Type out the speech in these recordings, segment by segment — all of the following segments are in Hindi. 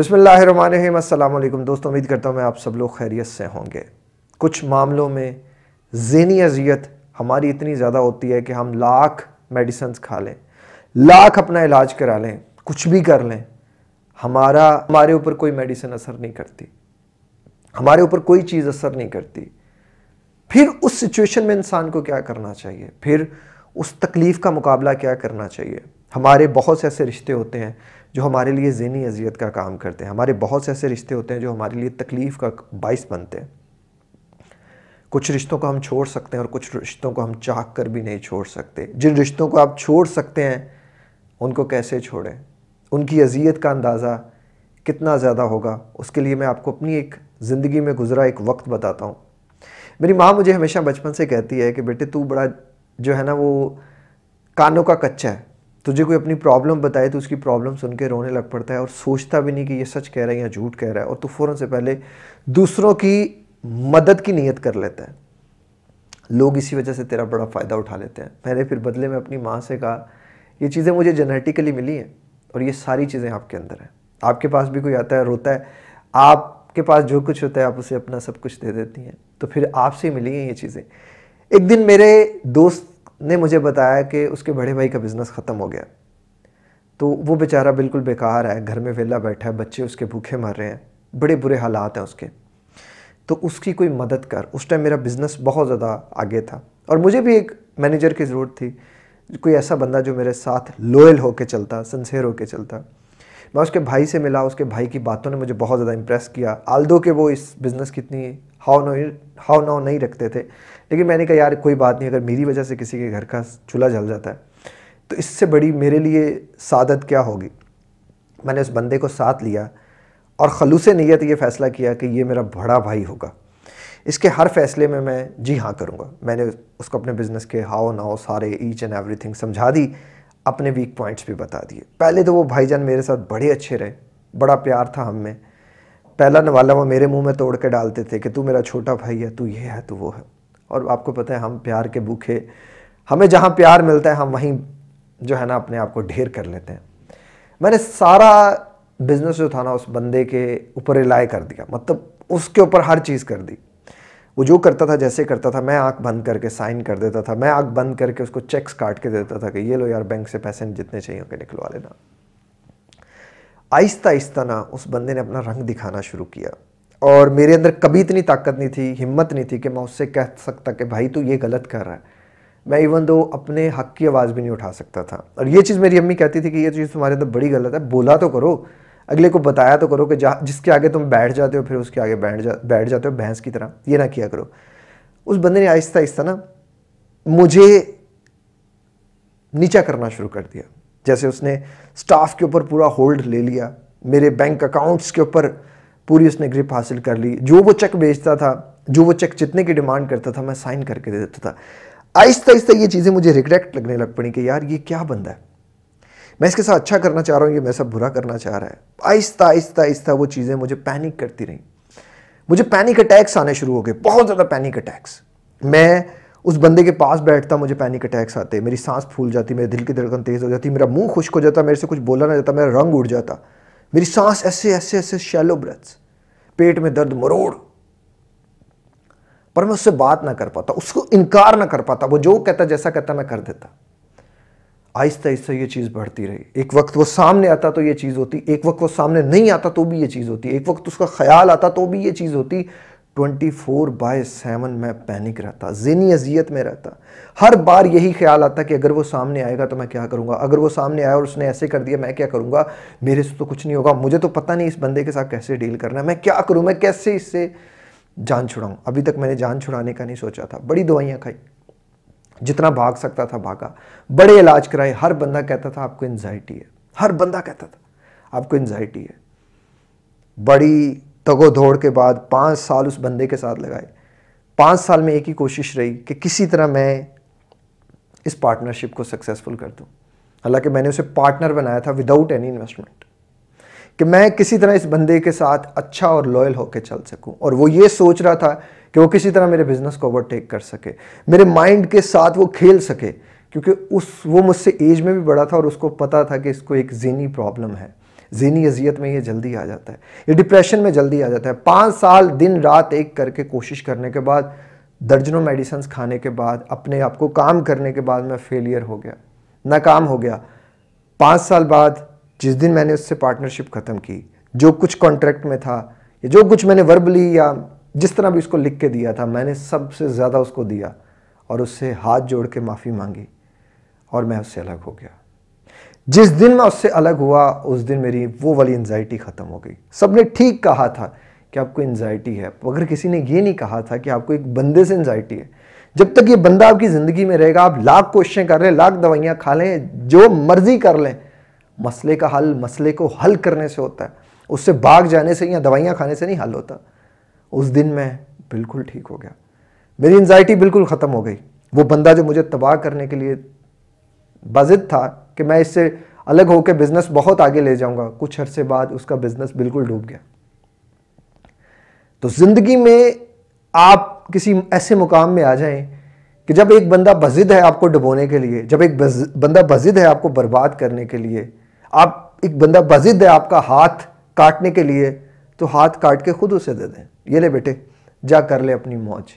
बसमिलकुम दोस्तों उम्मीद करता हूँ मैं आप सब लोग खैरियत से होंगे कुछ मामलों में जहनी अजियत हमारी इतनी ज़्यादा होती है कि हम लाख मेडिसन्स खा लें लाख अपना इलाज करा लें कुछ भी कर लें हमारा हमारे ऊपर कोई मेडिसिन असर नहीं करती हमारे ऊपर कोई चीज़ असर नहीं करती फिर उस सिचुएशन में इंसान को क्या करना चाहिए फिर उस तकलीफ़ का मुकाबला क्या करना चाहिए हमारे बहुत से ऐसे रिश्ते होते हैं जो हमारे लिए जहनी अजियत का काम करते हैं हमारे बहुत से ऐसे रिश्ते होते हैं जो हमारे लिए तकलीफ़ का बाइस बनते हैं कुछ रिश्तों को हम छोड़ सकते हैं और कुछ रिश्तों को हम चाह कर भी नहीं छोड़ सकते जिन रिश्तों को आप छोड़ सकते हैं उनको कैसे छोड़ें उनकी अजियत का अंदाज़ा कितना ज़्यादा होगा उसके लिए मैं आपको अपनी एक ज़िंदगी में गुजरा एक वक्त बताता हूँ मेरी माँ मुझे हमेशा बचपन से कहती है कि बेटे तू बड़ा जो है ना वो कानों का कच्चा है तुझे कोई अपनी प्रॉब्लम बताए तो उसकी प्रॉब्लम सुन के रोने लग पड़ता है और सोचता भी नहीं कि ये सच कह रहा है या झूठ कह रहा है और तो फ़ौरन से पहले दूसरों की मदद की नीयत कर लेता है लोग इसी वजह से तेरा बड़ा फ़ायदा उठा लेते हैं मैंने फिर बदले में अपनी माँ से कहा ये चीज़ें मुझे जेनेटिकली मिली हैं और ये सारी चीज़ें आपके अंदर हैं आपके पास भी कोई आता है रोता है आपके पास जो कुछ होता है आप उसे अपना सब कुछ दे देती हैं तो फिर आपसे मिली हैं ये चीज़ें एक दिन मेरे दोस्त ने मुझे बताया कि उसके बड़े भाई का बिज़नेस ख़त्म हो गया तो वो बेचारा बिल्कुल बेकार है घर में वेला बैठा है बच्चे उसके भूखे मर रहे हैं बड़े बुरे हालात हैं उसके तो उसकी कोई मदद कर उस टाइम मेरा बिज़नेस बहुत ज़्यादा आगे था और मुझे भी एक मैनेजर की ज़रूरत थी कोई ऐसा बंदा जो मेरे साथ लोयल होके चलता सन्सेर होके चलता मैं उसके भाई से मिला उसके भाई की बातों ने मुझे बहुत ज़्यादा इम्प्रेस किया दो के वो इस बिज़नेस की इतनी हाव नो हाउ नाव नहीं रखते थे लेकिन मैंने कहा यार कोई बात नहीं अगर मेरी वजह से किसी के घर का चूल्हा जल जाता है तो इससे बड़ी मेरे लिए सादत क्या होगी मैंने उस बंदे को साथ लिया और खलूस नीयत ये फ़ैसला किया कि ये मेरा बड़ा भाई होगा इसके हर फैसले में मैं जी हाँ करूँगा मैंने उसको अपने बिज़नेस के हाओ नाओ सारे ईच एंड थिंग समझा दी अपने वीक पॉइंट्स भी बता दिए पहले तो वो भाईजान मेरे साथ बड़े अच्छे रहे बड़ा प्यार था हम में पहला नवाला वो मेरे मुंह में तोड़ के डालते थे कि तू मेरा छोटा भाई है तू ये है तू वो है और आपको पता है हम प्यार के भूखे हमें जहाँ प्यार मिलता है हम वहीं जो है ना अपने आप को ढेर कर लेते हैं मैंने सारा बिज़नेस जो था ना उस बंदे के ऊपर रिलाय कर दिया मतलब उसके ऊपर हर चीज़ कर दी वो जो करता था जैसे करता था मैं आंख बंद करके साइन कर देता था मैं आंख बंद करके उसको चेक्स काट के देता था कि ये लो यार बैंक से पैसे जितने चाहिए होंगे निकलवा लेना आहिस्ता आहिस्ता ना उस बंदे ने अपना रंग दिखाना शुरू किया और मेरे अंदर कभी इतनी ताकत नहीं थी हिम्मत नहीं थी कि मैं उससे कह सकता कि भाई तू ये गलत कर रहा है मैं इवन दो अपने हक की आवाज़ भी नहीं उठा सकता था और ये चीज़ मेरी अम्मी कहती थी कि ये चीज़ तुम्हारे अंदर बड़ी गलत है बोला तो करो अगले को बताया तो करो कि जिसके आगे तुम बैठ जाते हो फिर उसके आगे बैठ जा बैठ जाते हो भैंस की तरह ये ना किया करो उस बंदे ने आहिस्ता आहिस्ता ना मुझे नीचा करना शुरू कर दिया जैसे उसने स्टाफ के ऊपर पूरा होल्ड ले लिया मेरे बैंक अकाउंट्स के ऊपर पूरी उसने ग्रिप हासिल कर ली जो वो चेक भेजता था जो वो चेक जितने की डिमांड करता था मैं साइन करके दे देता था आहिस्ता आहिस्ता ये चीज़ें मुझे रिग्रेक्ट लगने लग पड़ी कि यार ये क्या बंदा है मैं इसके साथ अच्छा करना चाह रहा हूँ ये मेरे साथ बुरा करना चाह रहा है आहिस्ता आहिस्ता आहिस्ता वो चीज़ें मुझे पैनिक करती रहीं मुझे पैनिक अटैक्स आने शुरू हो गए बहुत ज़्यादा पैनिक अटैक्स मैं उस बंदे के पास बैठता मुझे पैनिक अटैक्स आते मेरी सांस फूल जाती मेरे दिल की धड़कन तेज़ हो जाती मेरा मुंह खुश्क हो जाता मेरे से कुछ बोला ना जाता मेरा रंग उड़ जाता मेरी सांस ऐसे ऐसे ऐसे शैलो ब्रथ्स पेट में दर्द मरोड़ पर मैं उससे बात ना कर पाता उसको इनकार ना कर पाता वो जो कहता जैसा कहता मैं कर देता आहिस्ता आहिस्ता ये चीज़ बढ़ती रही एक वक्त वो सामने आता तो ये चीज़ होती एक वक्त वो सामने नहीं आता तो भी ये चीज़ होती एक वक्त उसका ख्याल आता तो भी ये चीज़ होती 24 फोर बाय सेवन मैं पैनिक रहता जहनी अजियत में रहता हर बार यही ख्याल आता कि अगर वो सामने आएगा तो मैं क्या करूँगा अगर वो सामने आया और उसने ऐसे कर दिया मैं क्या करूँगा मेरे से तो कुछ नहीं होगा मुझे तो पता नहीं इस बंदे के साथ कैसे डील करना है मैं क्या करूँ मैं कैसे इससे जान छुड़ाऊँ अभी तक मैंने जान छुड़ाने का नहीं सोचा था बड़ी दवाइयाँ खाई जितना भाग सकता था भागा बड़े इलाज कराए हर बंदा कहता था आपको एनजाइटी है हर बंदा कहता था आपको एनजाइटी है बड़ी दौड़ के बाद पाँच साल उस बंदे के साथ लगाए पाँच साल में एक ही कोशिश रही कि किसी तरह मैं इस पार्टनरशिप को सक्सेसफुल कर दूँ हालांकि मैंने उसे पार्टनर बनाया था विदाउट एनी इन्वेस्टमेंट कि मैं किसी तरह इस बंदे के साथ अच्छा और लॉयल होकर चल सकूं और वो ये सोच रहा था कि वो किसी तरह मेरे बिजनेस को ओवरटेक कर सके मेरे माइंड के साथ वो खेल सके क्योंकि उस वो मुझसे एज में भी बड़ा था और उसको पता था कि इसको एक जीनी प्रॉब्लम है जेनी अजियत में ये जल्दी आ जाता है ये डिप्रेशन में जल्दी आ जाता है पाँच साल दिन रात एक करके कोशिश करने के बाद दर्जनों मेडिसन्स खाने के बाद अपने आप को काम करने के बाद मैं फेलियर हो गया नाकाम हो गया पाँच साल बाद जिस दिन मैंने उससे पार्टनरशिप ख़त्म की जो कुछ कॉन्ट्रैक्ट में था या जो कुछ मैंने वर्बली या जिस तरह भी उसको लिख के दिया था मैंने सबसे ज़्यादा उसको दिया और उससे हाथ जोड़ के माफ़ी मांगी और मैं उससे अलग हो गया जिस दिन मैं उससे अलग हुआ उस दिन मेरी वो वाली एनजाइटी ख़त्म हो गई सब ने ठीक कहा था कि आपको एनजाइटी है अगर किसी ने ये नहीं कहा था कि आपको एक बंदे से एनजाइटी है जब तक ये बंदा आपकी ज़िंदगी में रहेगा आप लाख कोशिशें कर लें लाख दवाइयाँ खा लें जो मर्ज़ी कर लें मसले का हल मसले को हल करने से होता है उससे भाग जाने से या दवाइयाँ खाने से नहीं हल होता उस दिन मैं बिल्कुल ठीक हो गया मेरी एनजाइटी बिल्कुल ख़त्म हो गई वो बंदा जो मुझे तबाह करने के लिए बाजिद था कि मैं इससे अलग होकर बिज़नेस बहुत आगे ले जाऊंगा कुछ अरसे बाद उसका बिज़नेस बिल्कुल डूब गया तो ज़िंदगी में आप किसी ऐसे मुकाम में आ जाएं कि जब एक बंदा बजिद है आपको डुबोने के लिए जब एक बंदा बजिद है आपको बर्बाद करने के लिए आप एक बंदा बजिद है आपका हाथ काटने के लिए तो हाथ काट के खुद उसे दे दें ये ले बेटे जा कर ले अपनी मौज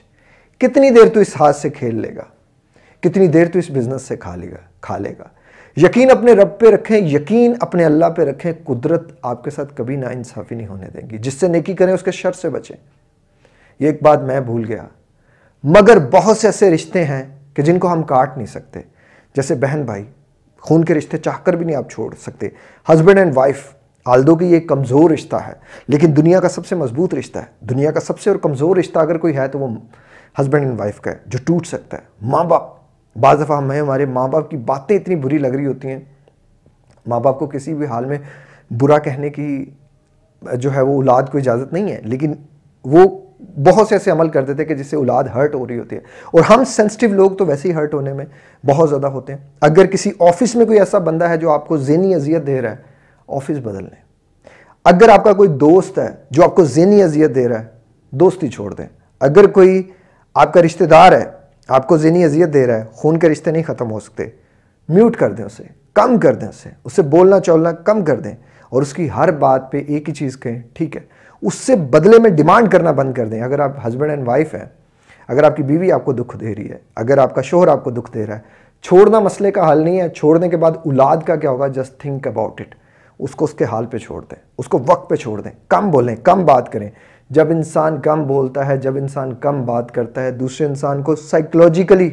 कितनी देर तू इस हाथ से खेल लेगा कितनी देर तू इस बिज़नेस से खा लेगा खा लेगा यकीन अपने रब पे रखें यकीन अपने अल्लाह पे रखें कुदरत आपके साथ कभी ना इंसाफ़ी नहीं होने देंगी जिससे नेकी करें उसके शर से बचें ये एक बात मैं भूल गया मगर बहुत से ऐसे रिश्ते हैं कि जिनको हम काट नहीं सकते जैसे बहन भाई खून के रिश्ते चाहकर भी नहीं आप छोड़ सकते हस्बैंड एंड वाइफ आल्दो की ये कमज़ोर रिश्ता है लेकिन दुनिया का सबसे मजबूत रिश्ता है दुनिया का सबसे और कमज़ोर रिश्ता अगर कोई है तो वो हस्बैंड एंड वाइफ का है जो टूट सकता है माँ बाप बाज दफ़ा हमें हमारे माँ बाप की बातें इतनी बुरी लग रही होती हैं माँ बाप को किसी भी हाल में बुरा कहने की जो है वो औलाद को इजाज़त नहीं है लेकिन वो बहुत से ऐसे अमल करते थे कि जिससे औलाद हर्ट हो रही होती है और हम सेंसिटिव लोग तो वैसे ही हर्ट होने में बहुत ज़्यादा होते हैं अगर किसी ऑफिस में कोई ऐसा बंदा है जो आपको जहनी अजियत दे रहा है ऑफिस बदल लें अगर आपका कोई दोस्त है जो आपको जहनी अजियत दे रहा है दोस्ती छोड़ दें अगर कोई आपका रिश्तेदार है आपको जहनी अजियत दे रहा है खून के रिश्ते नहीं ख़त्म हो सकते म्यूट कर दें उसे कम कर दें उसे उसे बोलना चोलना कम कर दें और उसकी हर बात पे एक ही चीज़ कहें ठीक है उससे बदले में डिमांड करना बंद कर दें अगर आप हस्बैंड एंड वाइफ हैं अगर आपकी बीवी आपको दुख दे रही है अगर आपका शोहर आपको दुख दे रहा है छोड़ना मसले का हल नहीं है छोड़ने के बाद औलाद का क्या होगा जस्ट थिंक अबाउट इट उसको उसके हाल पे छोड़ दें उसको वक्त पे छोड़ दें कम बोलें कम बात करें जब इंसान कम बोलता है जब इंसान कम बात करता है दूसरे इंसान को साइकोलॉजिकली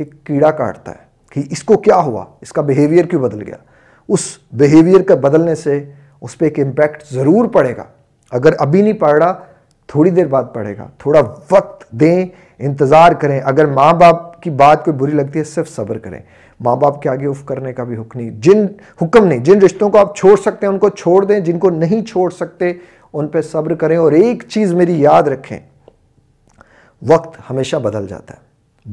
एक कीड़ा काटता है कि इसको क्या हुआ इसका बिहेवियर क्यों बदल गया उस बिहेवियर का बदलने से उस पर एक इम्पैक्ट ज़रूर पड़ेगा अगर अभी नहीं पड़ रहा थोड़ी देर बाद पड़ेगा थोड़ा वक्त दें इंतज़ार करें अगर माँ बाप आपकी बात कोई बुरी लगती है सिर्फ सब्र करें माँ बाप के आगे उफ करने का भी हुक्म नहीं जिन हुक्म नहीं जिन रिश्तों को आप छोड़ सकते हैं उनको छोड़ दें जिनको नहीं छोड़ सकते उन पर सब्र करें और एक चीज़ मेरी याद रखें वक्त हमेशा बदल जाता है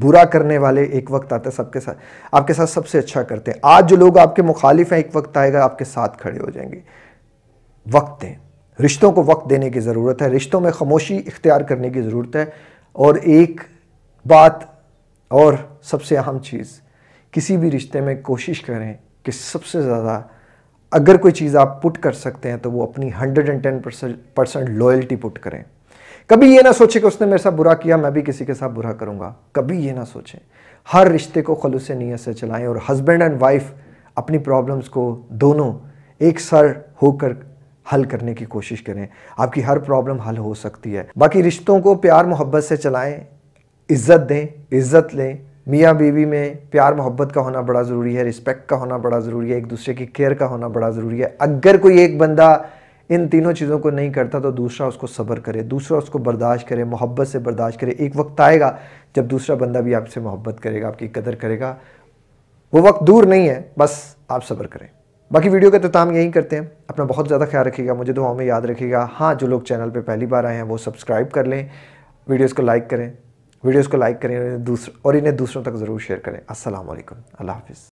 बुरा करने वाले एक वक्त आता है सबके साथ आपके साथ सबसे अच्छा करते हैं आज जो लोग आपके मुखालिफ हैं एक वक्त आएगा आपके साथ खड़े हो जाएंगे वक्त दें रिश्तों को वक्त देने की ज़रूरत है रिश्तों में खामोशी इख्तियार करने की ज़रूरत है और एक बात और सबसे अहम चीज़ किसी भी रिश्ते में कोशिश करें कि सबसे ज़्यादा अगर कोई चीज़ आप पुट कर सकते हैं तो वो अपनी 110 परसेंट लॉयल्टी पुट करें कभी ये ना सोचें कि उसने मेरे साथ बुरा किया मैं भी किसी के साथ बुरा करूँगा कभी ये ना सोचें हर रिश्ते को खलूस नीयत से चलाएं और हस्बैंड एंड वाइफ अपनी प्रॉब्लम्स को दोनों एक सर होकर हल करने की कोशिश करें आपकी हर प्रॉब्लम हल हो सकती है बाकी रिश्तों को प्यार मोहब्बत से चलाएं इज़्ज़त दें इज़्ज़त लें मियाँ बीवी में प्यार मोहब्बत का होना बड़ा ज़रूरी है रिस्पेक्ट का होना बड़ा ज़रूरी है एक दूसरे की केयर का होना बड़ा ज़रूरी है अगर कोई एक बंदा इन तीनों चीज़ों को नहीं करता तो दूसरा उसको सब्र करे दूसरा उसको बर्दाश्त करे मोहब्बत से बर्दाश्त करे एक वक्त आएगा जब दूसरा बंदा भी आपसे मोहब्बत करेगा आपकी कदर करेगा वो वक्त दूर नहीं है बस आप सब्र करें बाकी वीडियो का अख्ताम तो यहीं करते हैं अपना बहुत ज़्यादा ख्याल रखिएगा मुझे दुआओं में याद रखिएगा हाँ जो लोग चैनल पर पहली बार आए हैं वो सब्सक्राइब कर लें वीडियोज़ को लाइक करें वीडियोस को लाइक करें और इन्हें दूसरों तक ज़रूर शेयर करें असल अल्लाह हाफिज़